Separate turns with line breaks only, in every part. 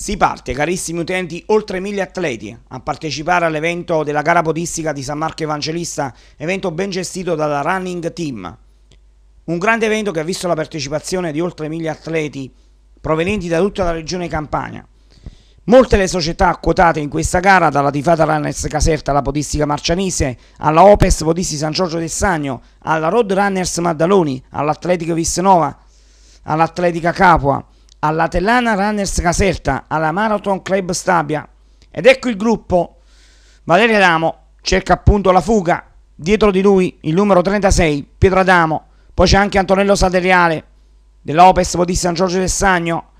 Si parte, carissimi utenti, oltre mille atleti a partecipare all'evento della gara podistica di San Marco Evangelista, evento ben gestito dalla Running Team. Un grande evento che ha visto la partecipazione di oltre mille atleti provenienti da tutta la regione Campania. Molte le società quotate in questa gara, dalla tifata Runners Caserta alla Podistica Marcianise, alla Opes Podisti San Giorgio del Sagno, alla Road Runners Maddaloni, all'Atletica Vissenova, all'Atletica Capua, alla Tellana Runners Caserta, alla Marathon Club Stabia. Ed ecco il gruppo. Valerio Adamo cerca appunto la fuga. Dietro di lui il numero 36, Pietro Adamo. Poi c'è anche Antonello Sateriale, dell'Opes Lopez, Podì San Giorgio del Sagno.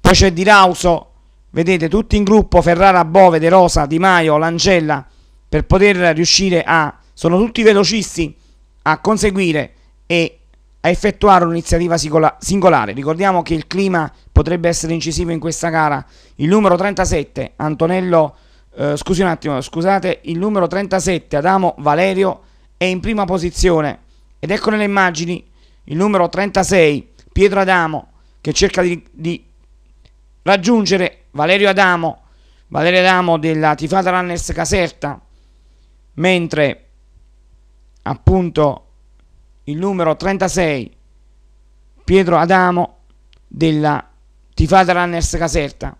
Poi c'è Di Rauso. Vedete, tutti in gruppo, Ferrara, Bove, De Rosa, Di Maio, Langella, per poter riuscire a... Sono tutti velocisti a conseguire e a effettuare un'iniziativa singolare. Ricordiamo che il clima potrebbe essere incisivo in questa gara. Il numero 37, Antonello, eh, scusi un attimo, scusate, il numero 37, Adamo Valerio, è in prima posizione. Ed ecco nelle immagini il numero 36, Pietro Adamo, che cerca di, di raggiungere Valerio Adamo, Valerio Adamo della Tifata Runners Caserta, mentre appunto il numero 36 Pietro Adamo della Tifata Runners Caserta.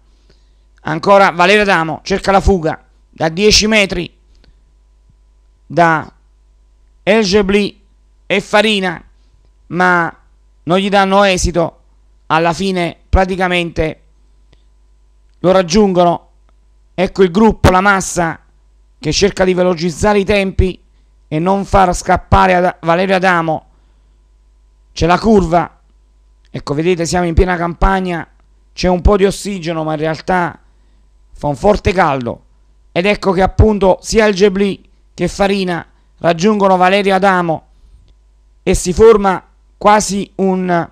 Ancora Valerio Adamo cerca la fuga da 10 metri da Elgebli e Farina, ma non gli danno esito. Alla fine praticamente lo raggiungono. Ecco il gruppo, la massa che cerca di velocizzare i tempi e non far scappare Ad Valerio Adamo. C'è la curva. Ecco, vedete, siamo in piena campagna. C'è un po' di ossigeno, ma in realtà fa un forte caldo. Ed ecco che appunto sia il Gebli che Farina raggiungono Valerio Adamo e si forma quasi un,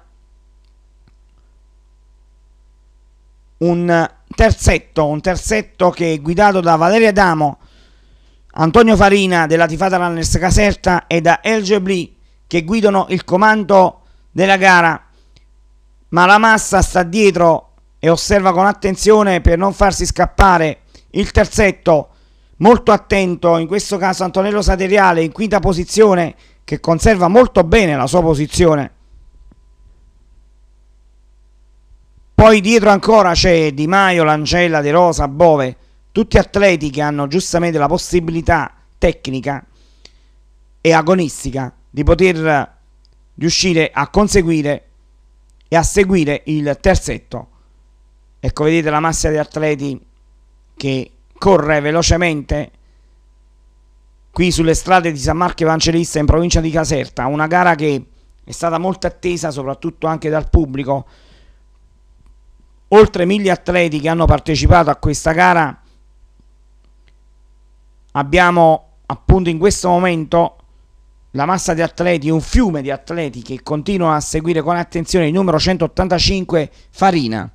un terzetto, un terzetto che è guidato da Valerio Adamo Antonio Farina della Tifata Runners Caserta e da Elge Bli che guidano il comando della gara ma la massa sta dietro e osserva con attenzione per non farsi scappare il terzetto molto attento in questo caso Antonello Sateriale in quinta posizione che conserva molto bene la sua posizione poi dietro ancora c'è Di Maio, Lancella, De Rosa, Bove tutti atleti che hanno giustamente la possibilità tecnica e agonistica di poter riuscire a conseguire e a seguire il terzetto. Ecco, vedete la massa di atleti che corre velocemente qui sulle strade di San Marco Evangelista in provincia di Caserta, una gara che è stata molto attesa soprattutto anche dal pubblico. Oltre mille atleti che hanno partecipato a questa gara abbiamo appunto in questo momento la massa di atleti, un fiume di atleti che continua a seguire con attenzione il numero 185 Farina.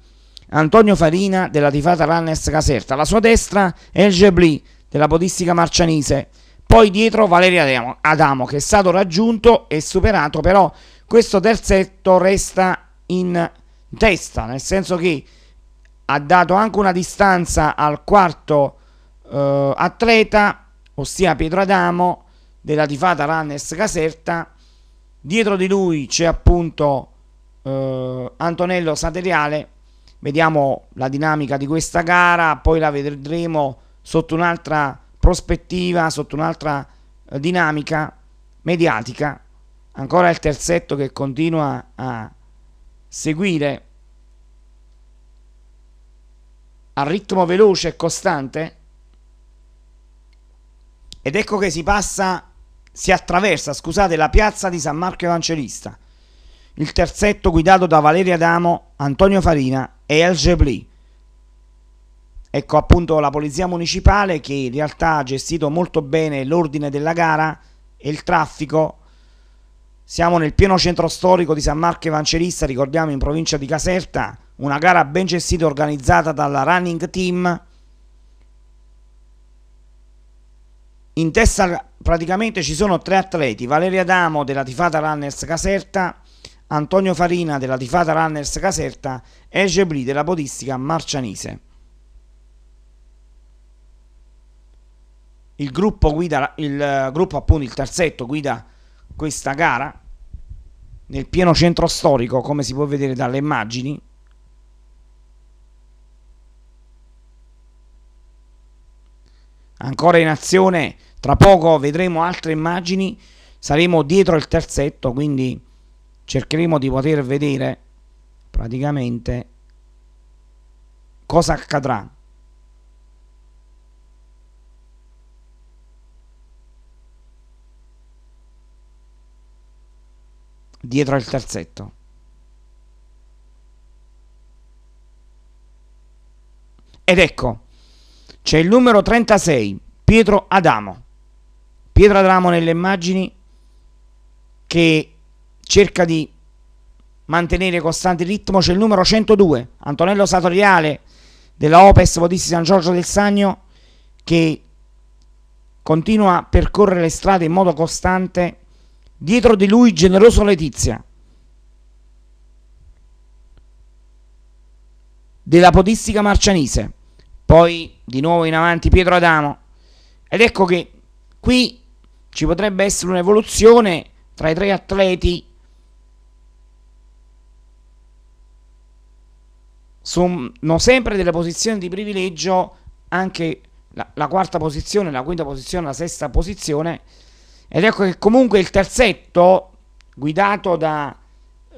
Antonio Farina della tifata Runners Caserta, alla sua destra Elge Bli della podistica marcianese, poi dietro Valeria Adamo che è stato raggiunto e superato, però questo terzetto resta in testa, nel senso che ha dato anche una distanza al quarto eh, atleta, ossia Pietro Adamo, della tifata Runners Caserta. Dietro di lui c'è appunto eh, Antonello Sateriale. Vediamo la dinamica di questa gara, poi la vedremo sotto un'altra prospettiva, sotto un'altra eh, dinamica mediatica. Ancora il terzetto che continua a seguire a ritmo veloce e costante ed ecco che si passa, si attraversa, scusate, la piazza di San Marco Evangelista. Il terzetto guidato da Valeria Adamo, Antonio Farina e El Gebli. Ecco appunto la polizia municipale che in realtà ha gestito molto bene l'ordine della gara e il traffico. Siamo nel pieno centro storico di San Marco Evangelista, ricordiamo in provincia di Caserta, una gara ben gestita e organizzata dalla Running Team In testa praticamente ci sono tre atleti, Valerio Adamo della Tifata Runners Caserta, Antonio Farina della Tifata Runners Caserta e Gebri della Podistica Marcianise. Il gruppo, guida, il eh, gruppo appunto il terzetto guida questa gara nel pieno centro storico come si può vedere dalle immagini ancora in azione, tra poco vedremo altre immagini, saremo dietro il terzetto, quindi cercheremo di poter vedere praticamente cosa accadrà. dietro il terzetto. Ed ecco, c'è il numero 36, Pietro Adamo. Pietro Adamo nelle immagini che cerca di mantenere costante il ritmo. C'è il numero 102, Antonello Satoriale della Opes Vodisti San Giorgio del Sagno che continua a percorrere le strade in modo costante. Dietro di lui generoso Letizia. Della podistica marcianise poi di nuovo in avanti Pietro Adamo. Ed ecco che qui ci potrebbe essere un'evoluzione tra i tre atleti sono sempre delle posizioni di privilegio anche la, la, quarta posizione, la quinta posizione, la sesta posizione ed ecco che comunque il terzetto guidato da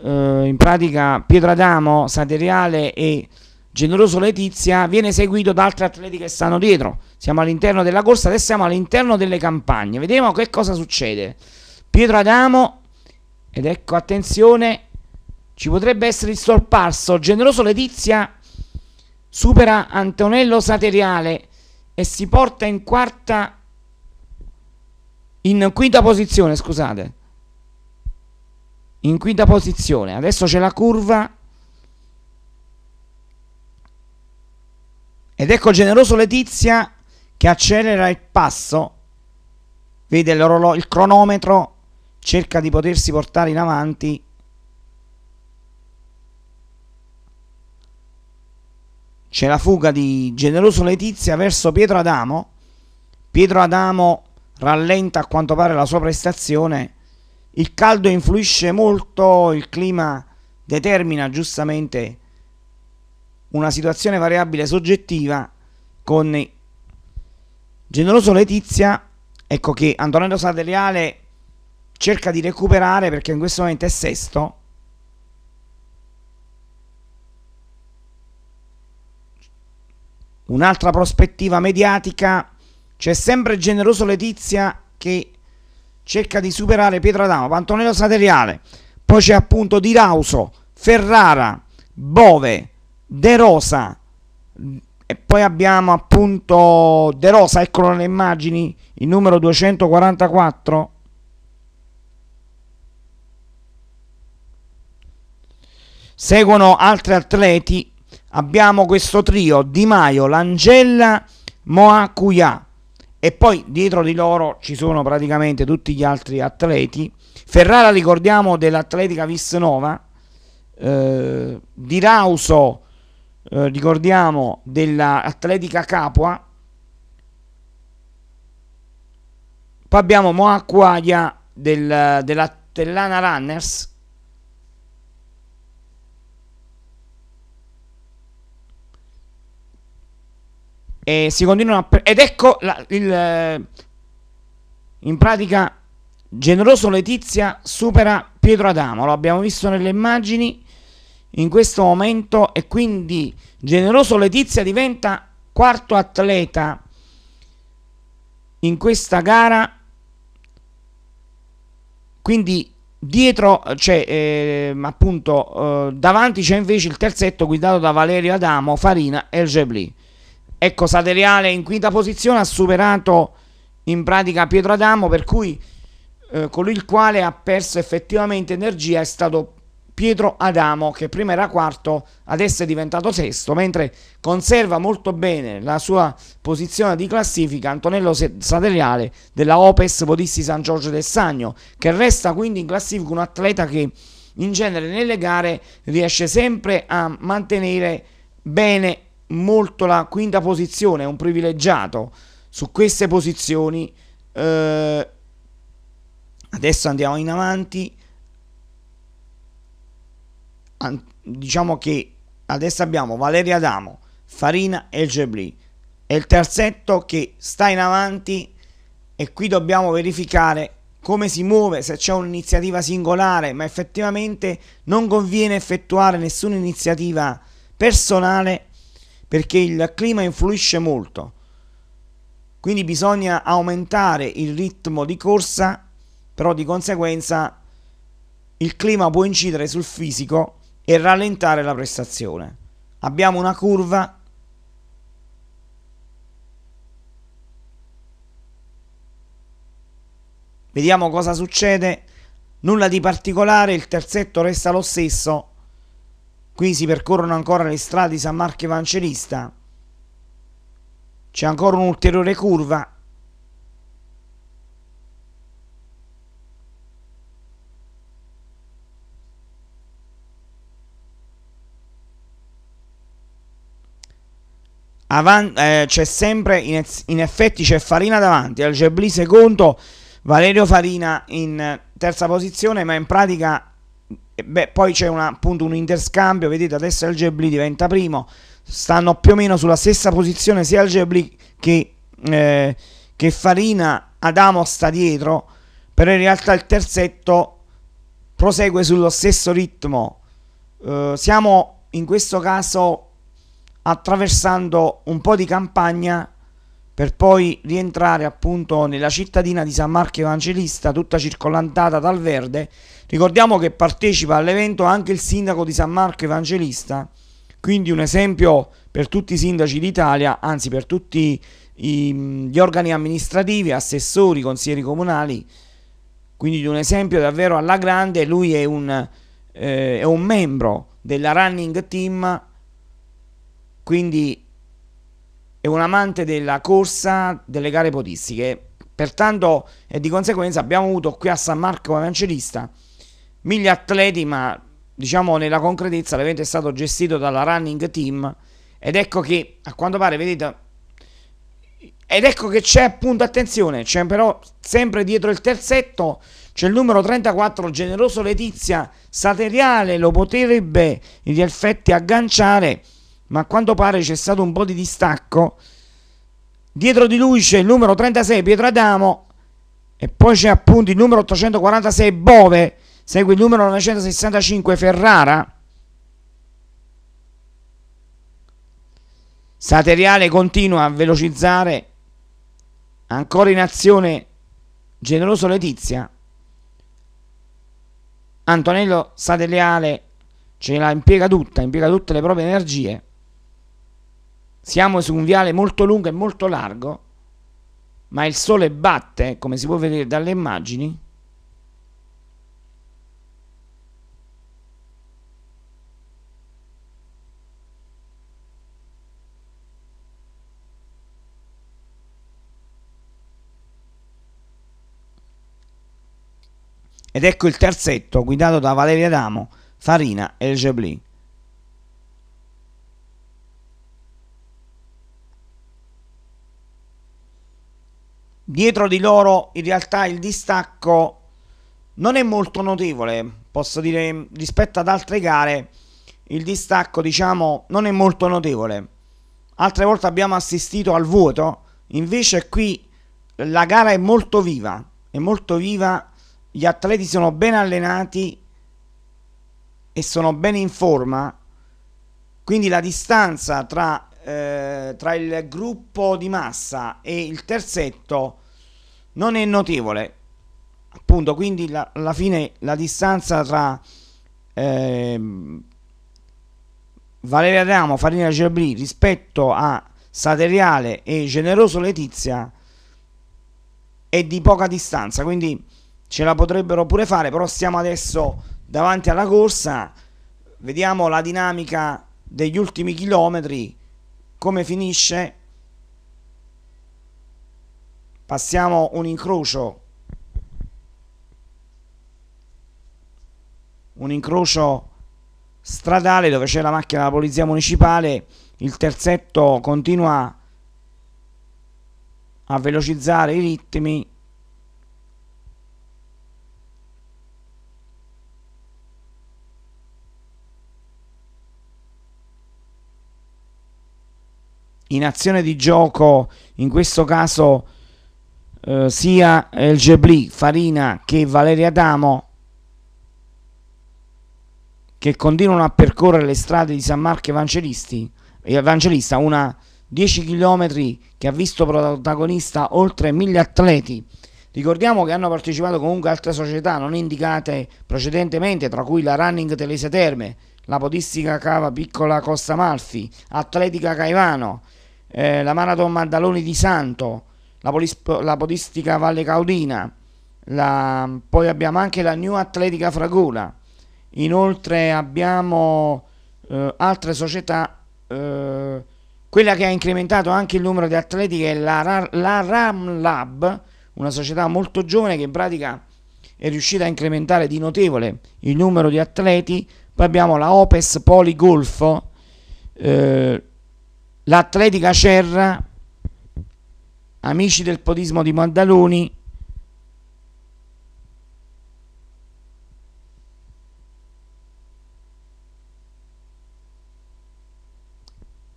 eh, in pratica Pietro Adamo, Sateriale e Generoso Letizia viene seguito da altri atleti che stanno dietro. Siamo all'interno della corsa, adesso siamo all'interno delle campagne. Vediamo che cosa succede. Pietro Adamo, ed ecco attenzione, ci potrebbe essere il sorpasso. Generoso Letizia supera Antonello Sateriale e si porta in quarta in quinta posizione, scusate. In quinta posizione. Adesso c'è la curva Ed ecco generoso Letizia che accelera il passo, vede il cronometro, cerca di potersi portare in avanti. C'è la fuga di generoso Letizia verso Pietro Adamo. Pietro Adamo rallenta a quanto pare la sua prestazione. Il caldo influisce molto, il clima determina giustamente una situazione variabile soggettiva con Generoso Letizia, ecco che Antonello Saderiale cerca di recuperare perché in questo momento è sesto. Un'altra prospettiva mediatica, c'è sempre Generoso Letizia che cerca di superare Pietradamo, Antonello Saderiale, poi c'è appunto Di Rauso, Ferrara, Bove, De Rosa e poi abbiamo appunto De Rosa, eccolo nelle immagini, il numero 244. Seguono altri atleti, abbiamo questo trio Di Maio, Langella, Moacuya e poi dietro di loro ci sono praticamente tutti gli altri atleti. Ferrara ricordiamo dell'Atletica Visnova, eh, Di Rauso eh, ricordiamo dell'Atletica Capua poi abbiamo Moacquaia del, della Tellana Runners e si continuano a ed ecco la, il, eh, in pratica generoso Letizia supera Pietro Adamo lo abbiamo visto nelle immagini in questo momento e quindi Generoso Letizia diventa quarto atleta in questa gara quindi dietro c'è cioè, eh, appunto eh, davanti c'è invece il terzetto guidato da Valerio Adamo, Farina e Gebli ecco Sateriale in quinta posizione ha superato in pratica Pietro Adamo per cui eh, colui il quale ha perso effettivamente energia è stato Pietro Adamo che prima era quarto adesso è diventato sesto mentre conserva molto bene la sua posizione di classifica Antonello Saderiale della Opes Podissi San Giorgio del Sagno che resta quindi in classifica un atleta che in genere nelle gare riesce sempre a mantenere bene molto la quinta posizione è un privilegiato su queste posizioni eh, adesso andiamo in avanti diciamo che adesso abbiamo Valeria Adamo, Farina e Gebli. È il terzetto che sta in avanti e qui dobbiamo verificare come si muove, se c'è un'iniziativa singolare, ma effettivamente non conviene effettuare nessuna iniziativa personale perché il clima influisce molto. Quindi bisogna aumentare il ritmo di corsa, però di conseguenza il clima può incidere sul fisico e rallentare la prestazione. Abbiamo una curva Vediamo cosa succede. Nulla di particolare, il terzetto resta lo stesso. Qui si percorrono ancora le strade di San Marco Evangelista. C'è ancora un'ulteriore curva Avan- eh, c'è sempre in, ez- in, effetti c'è Farina davanti, Algebli secondo, Valerio Farina in terza posizione, ma in pratica eh, beh, poi c'è una, appunto un interscambio, vedete adesso Algebli diventa primo, stanno più o meno sulla stessa posizione sia Algebli che, eh, che Farina, Adamo sta dietro, però in realtà il terzetto prosegue sullo stesso ritmo. Eh, siamo in questo caso attraversando un po' di campagna per poi rientrare appunto nella cittadina di San Marco Evangelista, tutta circolantata dal verde. Ricordiamo che partecipa all'evento anche il sindaco di San Marco Evangelista, quindi un esempio per tutti i sindaci d'Italia, anzi per tutti i, gli organi amministrativi, assessori, consiglieri comunali, quindi un esempio davvero alla grande, lui è un, eh, è un membro della running team quindi è un amante della corsa, delle gare potistiche, pertanto e di conseguenza abbiamo avuto qui a San Marco Evangelista mille atleti, ma diciamo nella concretezza l'evento è stato gestito dalla running team ed ecco che a quanto pare vedete ed ecco che c'è appunto attenzione c'è però sempre dietro il terzetto c'è il numero 34 generoso Letizia Sateriale lo potrebbe in effetti agganciare ma a quanto pare c'è stato un po' di distacco. Dietro di lui c'è il numero 36 Pietro Adamo e poi c'è appunto il numero 846 Bove, segue il numero 965 Ferrara. Sateriale continua a velocizzare, ancora in azione Generoso Letizia. Antonello Sateriale ce la impiega tutta, impiega tutte le proprie energie. Siamo su un viale molto lungo e molto largo, ma il sole batte, come si può vedere dalle immagini, Ed ecco il terzetto guidato da Valeria Damo, Farina e il Geblin. dietro di loro in realtà il distacco non è molto notevole posso dire rispetto ad altre gare il distacco diciamo non è molto notevole altre volte abbiamo assistito al vuoto invece qui la gara è molto viva è molto viva gli atleti sono ben allenati e sono ben in forma quindi la distanza tra eh, tra il gruppo di massa e il terzetto non è notevole appunto quindi la, alla fine la distanza tra eh, Valeria Ramo, Farina Gerbri rispetto a Sateriale e Generoso Letizia è di poca distanza quindi ce la potrebbero pure fare però stiamo adesso davanti alla corsa vediamo la dinamica degli ultimi chilometri come finisce? Passiamo un incrocio, un incrocio stradale dove c'è la macchina della polizia municipale, il terzetto continua a velocizzare i ritmi in azione di gioco, in questo caso eh, sia El Gebli, Farina che Valeria Damo, che continuano a percorrere le strade di San Marco Evangelisti, Evangelista, una 10 km che ha visto protagonista oltre 1000 atleti. Ricordiamo che hanno partecipato comunque altre società non indicate precedentemente, tra cui la Running Telese Terme, la Podistica Cava Piccola Costa Malfi, Atletica Caivano, eh, la Marathon Maddaloni di Santo, la, Polisp- la Podistica Valle Caudina, la, poi abbiamo anche la New Atletica Fragola, inoltre abbiamo eh, altre società, eh, quella che ha incrementato anche il numero di atleti è la, la Ram Lab, una società molto giovane che in pratica è riuscita a incrementare di notevole il numero di atleti, poi abbiamo la Opes Poli eh, l'Atletica Cerra, amici del podismo di Maddaloni,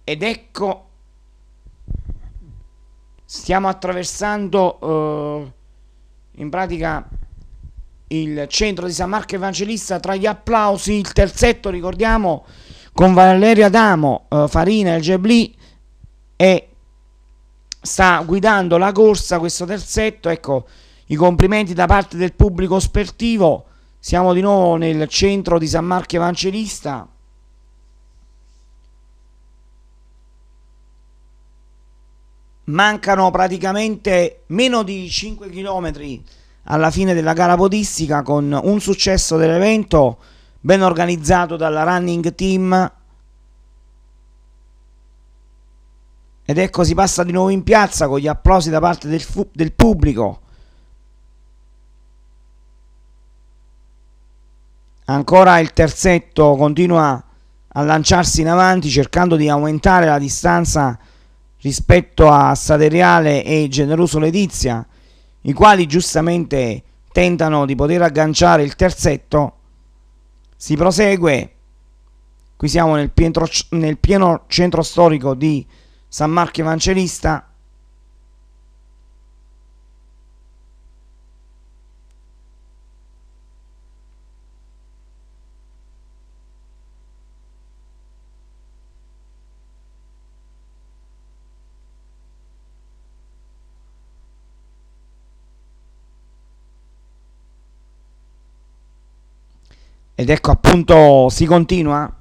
ed ecco stiamo attraversando eh, in pratica il centro di San Marco Evangelista tra gli applausi il terzetto ricordiamo con Valerio Adamo, eh, Farina e Gebli e sta guidando la corsa questo terzetto ecco i complimenti da parte del pubblico sportivo siamo di nuovo nel centro di San Marco Evangelista mancano praticamente meno di 5 km alla fine della gara podistica con un successo dell'evento ben organizzato dalla running team Ed ecco si passa di nuovo in piazza con gli applausi da parte del, del pubblico. Ancora il terzetto continua a lanciarsi in avanti cercando di aumentare la distanza rispetto a Sateriale e Generoso Letizia, i quali giustamente tentano di poter agganciare il terzetto. Si prosegue, qui siamo nel pieno, nel pieno centro storico di San Marco Evangelista Ed ecco appunto si continua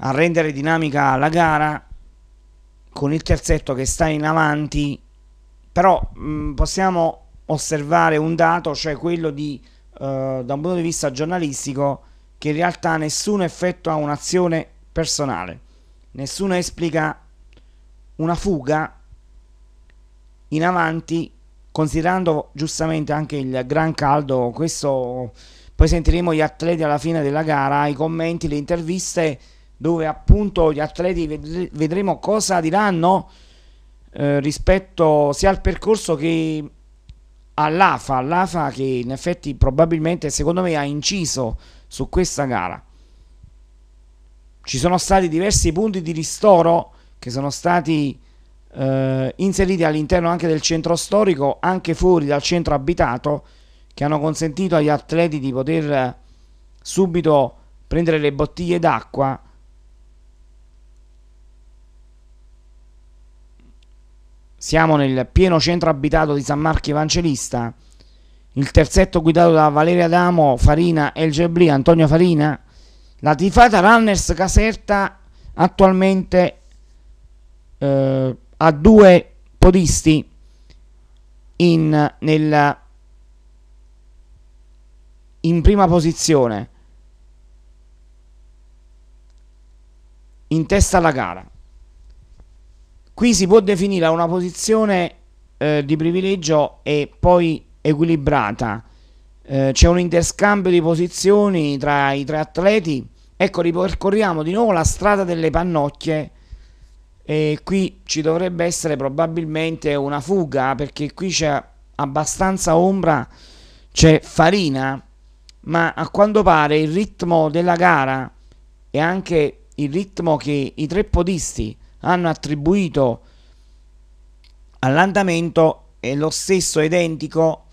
a rendere dinamica la gara con il terzetto che sta in avanti, però mh, mm, possiamo osservare un dato, cioè quello di, eh, da un punto di vista giornalistico, che in realtà nessuno effettua un'azione personale, nessuno esplica una fuga in avanti, considerando giustamente anche il gran caldo, questo poi sentiremo gli atleti alla fine della gara, i commenti, le interviste dove appunto gli atleti vedremo cosa diranno eh, rispetto sia al percorso che all'AFA, all'AFA che in effetti probabilmente secondo me ha inciso su questa gara. Ci sono stati diversi punti di ristoro che sono stati eh, inseriti all'interno anche del centro storico, anche fuori dal centro abitato, che hanno consentito agli atleti di poter eh, subito prendere le bottiglie d'acqua Siamo nel pieno centro abitato di San Marco Evangelista. Il terzetto guidato da Valeria Adamo, Farina e il Gebli, Antonio Farina. La tifata Runners Caserta attualmente eh, ha due podisti in, nel, in prima posizione in testa alla gara qui si può definire una posizione eh, di privilegio e poi equilibrata eh, c'è un interscambio di posizioni tra i tre atleti ecco ripercorriamo di nuovo la strada delle pannocchie e qui ci dovrebbe essere probabilmente una fuga perché qui c'è abbastanza ombra c'è farina ma a quanto pare il ritmo della gara e anche il ritmo che i tre podisti hanno attribuito all'andamento è lo stesso identico,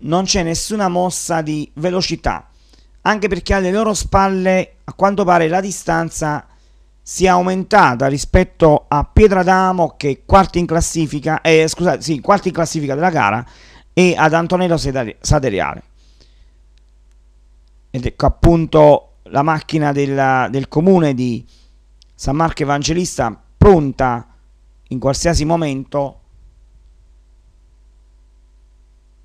non c'è nessuna mossa di velocità, anche perché alle loro spalle a quanto pare la distanza si è aumentata rispetto a Pietradamo che è quarto in classifica, eh, scusate, sì, quarto in classifica della gara e ad Antonello Sateriale Ed ecco appunto la macchina della, del comune di San Marco Evangelista pronta in qualsiasi momento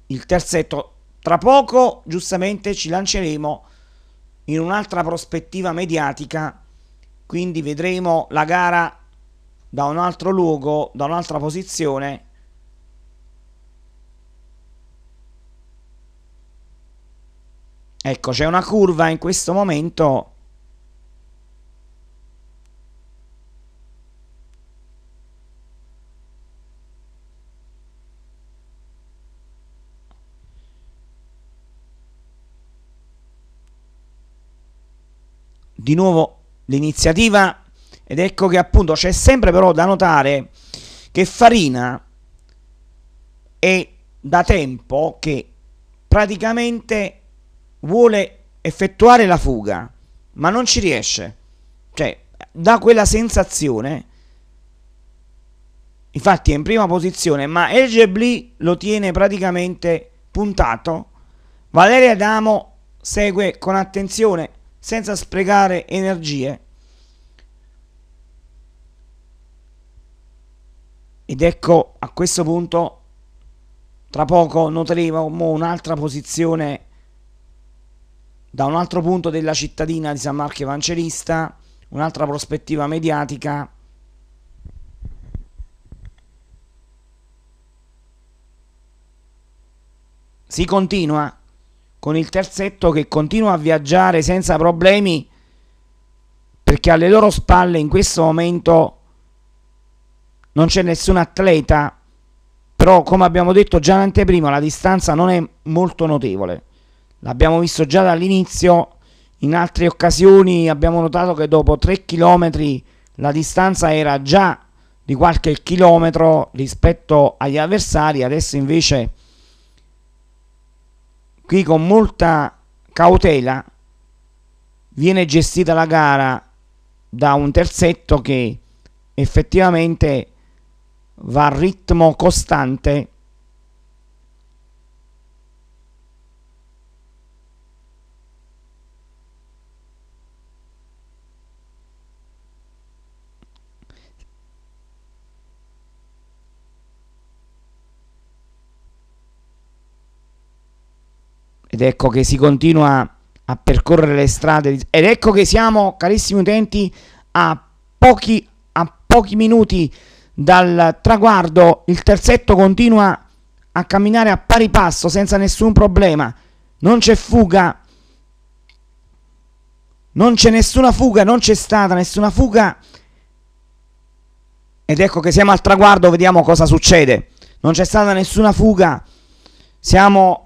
il terzetto. Tra poco giustamente ci lanceremo in un'altra prospettiva mediatica, quindi vedremo la gara da un altro luogo, da un'altra posizione. Ecco, c'è una curva in questo momento di nuovo l'iniziativa ed ecco che appunto c'è sempre però da notare che Farina è da tempo che praticamente vuole effettuare la fuga ma non ci riesce cioè da quella sensazione infatti è in prima posizione ma Elgebli lo tiene praticamente puntato Valeria Adamo segue con attenzione senza sprecare energie. Ed ecco a questo punto tra poco noteremo un'altra posizione da un altro punto della cittadina di San Marco Evangelista, un'altra prospettiva mediatica. Si continua con il terzetto che continua a viaggiare senza problemi perché alle loro spalle in questo momento non c'è nessun atleta però come abbiamo detto già in anteprima la distanza non è molto notevole l'abbiamo visto già dall'inizio in altre occasioni abbiamo notato che dopo 3 km la distanza era già di qualche chilometro rispetto agli avversari adesso invece qui con molta cautela viene gestita la gara da un terzetto che effettivamente va a ritmo costante ed ecco che si continua a percorrere le strade ed ecco che siamo carissimi utenti a pochi, a pochi minuti dal traguardo il terzetto continua a camminare a pari passo senza nessun problema non c'è fuga non c'è nessuna fuga non c'è stata nessuna fuga ed ecco che siamo al traguardo vediamo cosa succede non c'è stata nessuna fuga siamo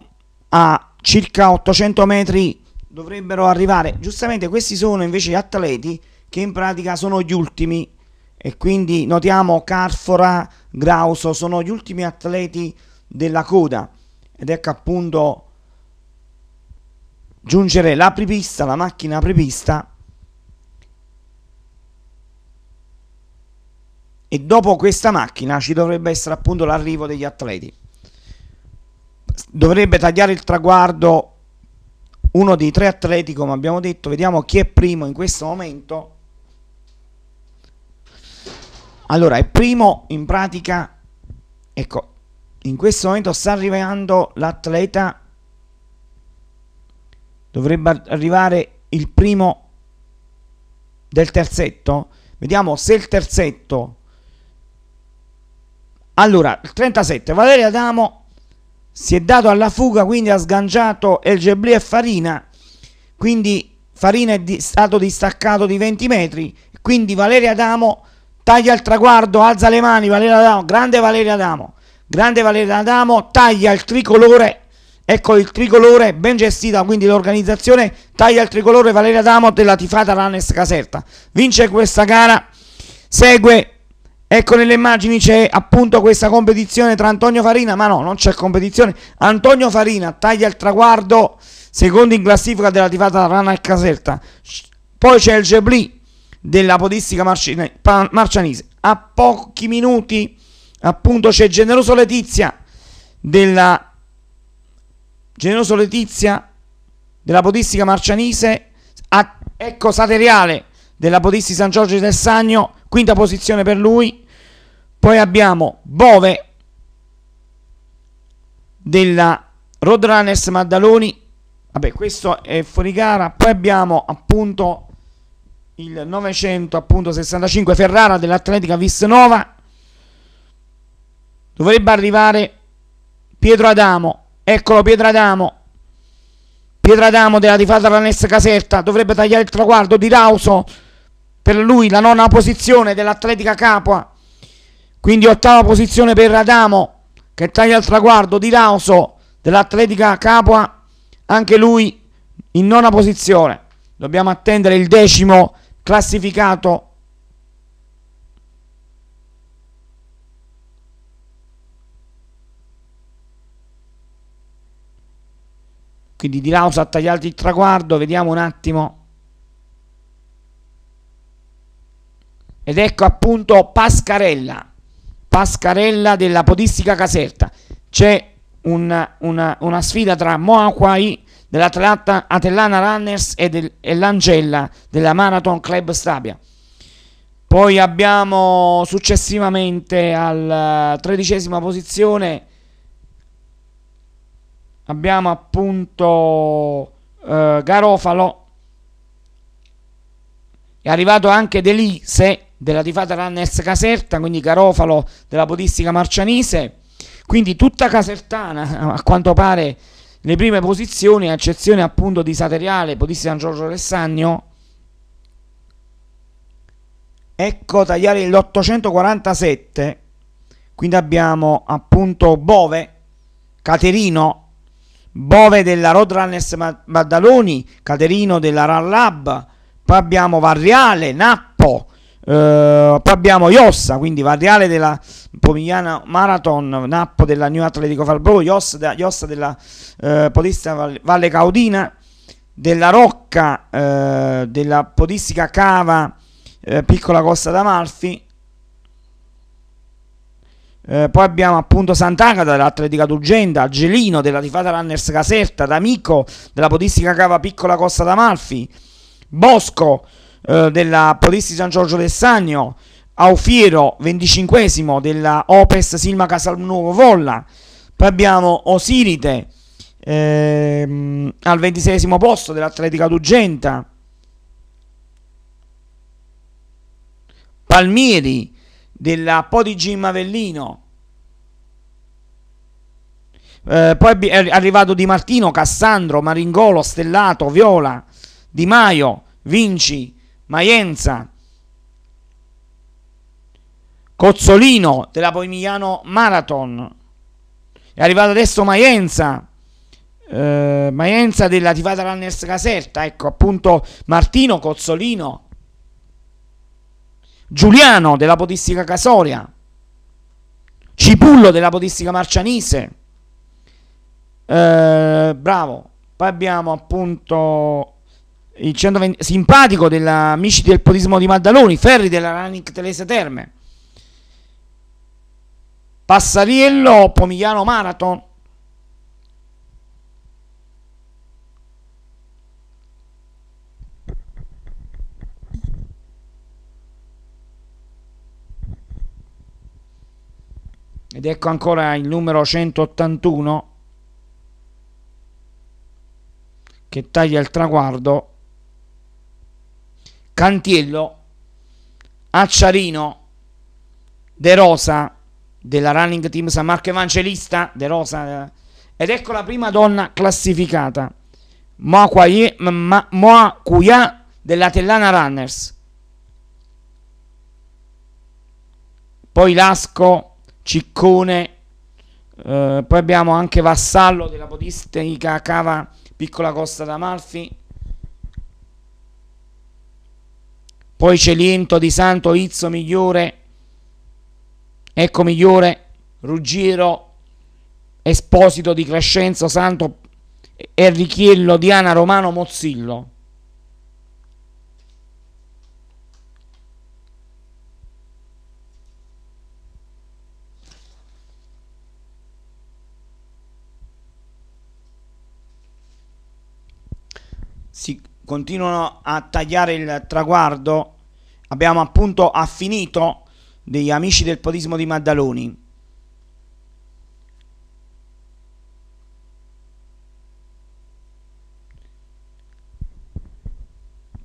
a circa 800 metri dovrebbero arrivare. Giustamente questi sono invece gli atleti che in pratica sono gli ultimi e quindi notiamo Carfora, Grauso sono gli ultimi atleti della coda ed ecco appunto giungere la prepista, la macchina prepista e dopo questa macchina ci dovrebbe essere appunto l'arrivo degli atleti dovrebbe tagliare il traguardo uno dei tre atleti come abbiamo detto vediamo chi è primo in questo momento allora è primo in pratica ecco in questo momento sta arrivando l'atleta dovrebbe arrivare il primo del terzetto vediamo se il terzetto allora il 37 Valerio Adamo si è dato alla fuga, quindi ha sganciato El Gebli e Farina, quindi Farina è di, stato distaccato di 20 metri, quindi Valeria Adamo taglia il traguardo, alza le mani, Valeria Adamo, grande Valeria Adamo, grande Valeria Adamo, taglia il tricolore, ecco il tricolore ben gestita, quindi l'organizzazione taglia il tricolore Valeria Adamo della tifata Rannes Caserta, vince questa gara, segue Ecco nelle immagini c'è appunto questa competizione tra Antonio Farina, ma no, non c'è competizione. Antonio Farina taglia il traguardo, secondo in classifica della tifata Rana e Caserta. Poi c'è il Gebli della podistica marcianese. A pochi minuti appunto c'è Generoso Letizia della Generoso Letizia della podistica marcianese. A, ecco Sateriale della podistica San Giorgio del Sagno, quinta posizione per lui. Poi abbiamo Bove della Roadrunners Maddaloni. Vabbè, questo è fuori gara. Poi abbiamo appunto il 965 Ferrara dell'Atletica Visnova. Dovrebbe arrivare Pietro Adamo. Eccolo Pietro Adamo. Pietro Adamo della tifata Ranessa Caserta dovrebbe tagliare il traguardo di Rauso. Per lui la nona posizione dell'Atletica Capua quindi ottava posizione per Adamo che taglia il traguardo di Lauso dell'Atletica Capua, anche lui in nona posizione. Dobbiamo attendere il decimo classificato. Quindi Di Lauso ha tagliato il traguardo, vediamo un attimo. Ed ecco appunto Pascarella Pascarella della Podistica Caserta. C'è una, una, una, sfida tra Moaquai dell'Atlanta Atellana Runners e, del, e l'Angella della Marathon Club Stabia. Poi abbiamo successivamente alla eh, tredicesima posizione abbiamo appunto eh, Garofalo è arrivato anche De Lise della Tifata Runners Caserta, quindi Garofalo della podistica marcianese, quindi tutta casertana a quanto pare le prime posizioni, a eccezione appunto di Sateriale, podistica San Giorgio Alessagno. Ecco tagliare l'847, quindi abbiamo appunto Bove, Caterino, Bove della Roadrunners Maddaloni, Caterino della Lab, poi abbiamo Varriale, Nappo, Uh, poi abbiamo Iossa, quindi Varriale della Pomigliana Marathon, Nappo della New Atletico Falbro, Iossa, de, Iossa della uh, Podistica Val, Valle Caudina, della Rocca, uh, della Podistica Cava, Piccola Costa d'Amalfi. poi abbiamo appunto Sant'Agata dell'Atletica Turgenda, Gelino della Rifata Runners Caserta, D'Amico della Podistica Cava Piccola Costa d'Amalfi, Bosco eh, della Podesti San Giorgio del Sannio, Aufiero, 25 esimo della Opes Silma Casalnuovo Volla, poi abbiamo Osirite ehm, al 26 esimo posto dell'Atletica Dugenta, Palmieri della Podigi Mavellino. Eh, poi è arrivato Di Martino, Cassandro, Maringolo, Stellato, Viola, Di Maio, Vinci, Maienza, Cozzolino della Pomigliano Marathon, è arrivato adesso Maienza, eh, Maienza della Tivata Runners Caserta, ecco appunto Martino Cozzolino, Giuliano della Podistica Casoria, Cipullo della Podistica Marcianise, eh, bravo, poi abbiamo appunto il 120, simpatico dell'Amici del Podismo di Maddaloni, Ferri della Ranic Telese Terme, Passariello Pomigliano Marathon. Ed ecco ancora il numero 181 che taglia il traguardo Cantiello, Acciarino, De Rosa della Running Team San Marco Evangelista, De Rosa, eh. ed ecco la prima donna classificata, Moa Cuya della Tellana Runners. Poi Lasco, Ciccone, eh, poi abbiamo anche Vassallo della Podistica Cava Piccola Costa d'Amalfi. poi Celiento di Santo Izzo Migliore, Ecco Migliore, Ruggero, Esposito di Crescenzo, Santo Enrichiello, Diana Romano, Mozzillo. Si, continuano a tagliare il traguardo. Abbiamo appunto affinito degli amici del podismo di Maddaloni.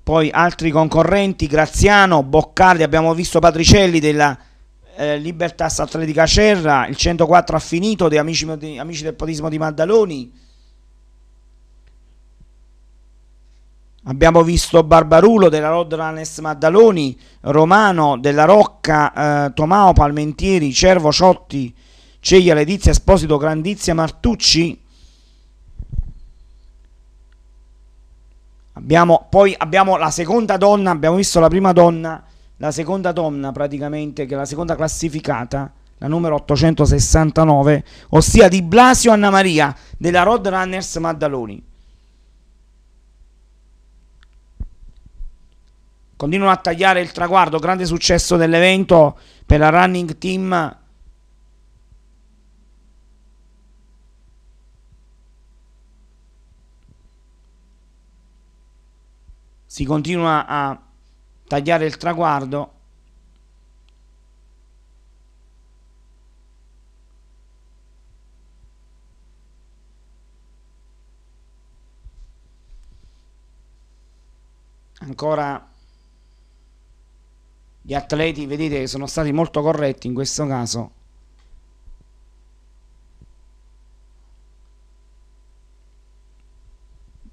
Poi altri concorrenti, Graziano, Boccardi, abbiamo visto Patricelli della eh, Libertas Atletica Cerra, il 104 affinito, degli amici, amici del podismo di Maddaloni. Abbiamo visto Barbarulo della Rodranes Maddaloni, Romano della Rocca, eh, Tomao Palmentieri, Cervo Ciotti, Ceglia Letizia Esposito, Grandizia Martucci. Abbiamo, poi abbiamo la seconda donna, abbiamo visto la prima donna, la seconda donna praticamente, che è la seconda classificata, la numero 869, ossia Di Blasio Anna Maria della Road Runners Maddaloni. continuano a tagliare il traguardo, grande successo dell'evento per la running team si continua a tagliare il traguardo ancora gli atleti vedete che sono stati molto corretti in questo caso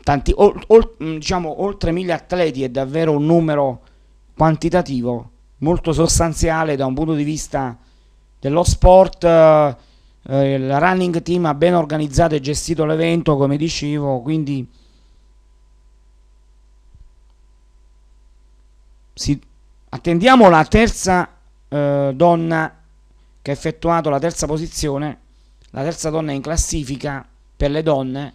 Tanti, ol, ol, diciamo oltre mille atleti è davvero un numero quantitativo molto sostanziale da un punto di vista dello sport eh, il running team ha ben organizzato e gestito l'evento come dicevo quindi si attendiamo la terza eh, donna che ha effettuato la terza posizione la terza donna in classifica per le donne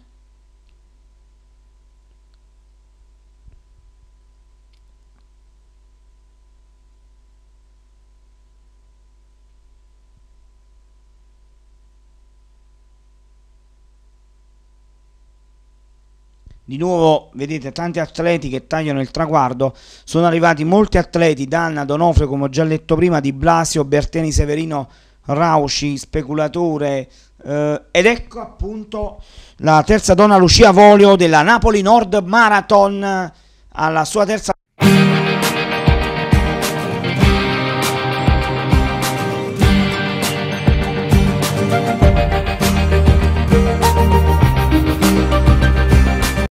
di nuovo vedete tanti atleti che tagliano il traguardo, sono arrivati molti atleti, Danna, Donofrio come ho già letto prima, Di Blasio, Berteni, Severino, Rausci, Speculatore eh, ed ecco appunto la terza donna Lucia Volio della Napoli Nord Marathon alla sua terza